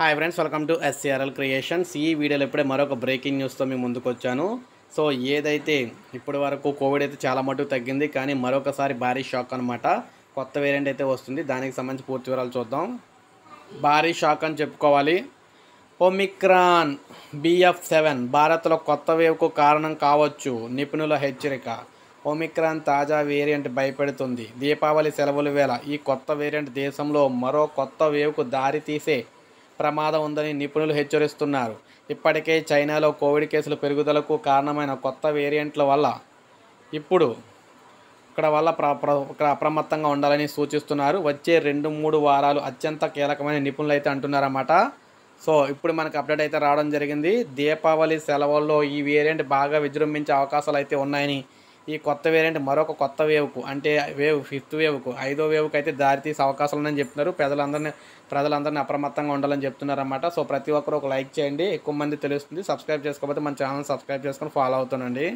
hi friends welcome to SCRL creations ఈ వీడియోలో ఇప్పుడే మరొక బ్రేకింగ్ న్యూస్తో మేము ముందుకు వచ్చాను సో ఏదైతే ఇప్పటి వరకు కోవిడ్ అయితే చాలా మటుకు తగ్గింది కానీ మరొకసారి భారీ షాక్ అనమాట కొత్త వేరియంట్ అయితే వస్తుంది దానికి సంబంధించి పూర్తి వివరాలు చూద్దాం భారీ షాక్ అని చెప్పుకోవాలి ఒమిక్రాన్ బిఎఫ్ సెవెన్ భారత్లో కొత్త వేవ్కు కారణం కావచ్చు నిపుణుల హెచ్చరిక ఒమిక్రాన్ తాజా వేరియంట్ భయపెడుతుంది దీపావళి సెలవుల వేళ ఈ కొత్త వేరియంట్ దేశంలో మరో కొత్త వేవ్కు దారితీసే ప్రమాదం ఉందని నిపుణులు హెచ్చరిస్తున్నారు ఇప్పటికే చైనాలో కోవిడ్ కేసుల పెరుగుదలకు కారణమైన కొత్త వేరియంట్ల వల్ల ఇప్పుడు ఇక్కడ వల్ల ఇక్కడ అప్రమత్తంగా ఉండాలని సూచిస్తున్నారు వచ్చే రెండు మూడు వారాలు అత్యంత కీలకమైన నిపుణులు అయితే అంటున్నారన్నమాట సో ఇప్పుడు మనకు అప్డేట్ అయితే రావడం జరిగింది దీపావళి సెలవుల్లో ఈ వేరియంట్ బాగా విజృంభించే అవకాశాలు అయితే ఉన్నాయని ఈ కొత్త వేరియంట్ మరొక కొత్త వేవ్కు అంటే వేవ్ ఫిఫ్త్ వేవ్కు ఐదో వేవ్కు అయితే దారితీసే అవకాశాలు ఉందని చెప్తున్నారు ప్రజలందరినీ ప్రజలందరినీ అప్రమత్తంగా ఉండాలని చెప్తున్నారు సో ప్రతి ఒక్కరు ఒక లైక్ చేయండి ఎక్కువ మంది తెలుస్తుంది సబ్స్క్రైబ్ చేసుకోకపోతే మన ఛానల్ సబ్స్క్రైబ్ చేసుకొని ఫాలో అవుతానండి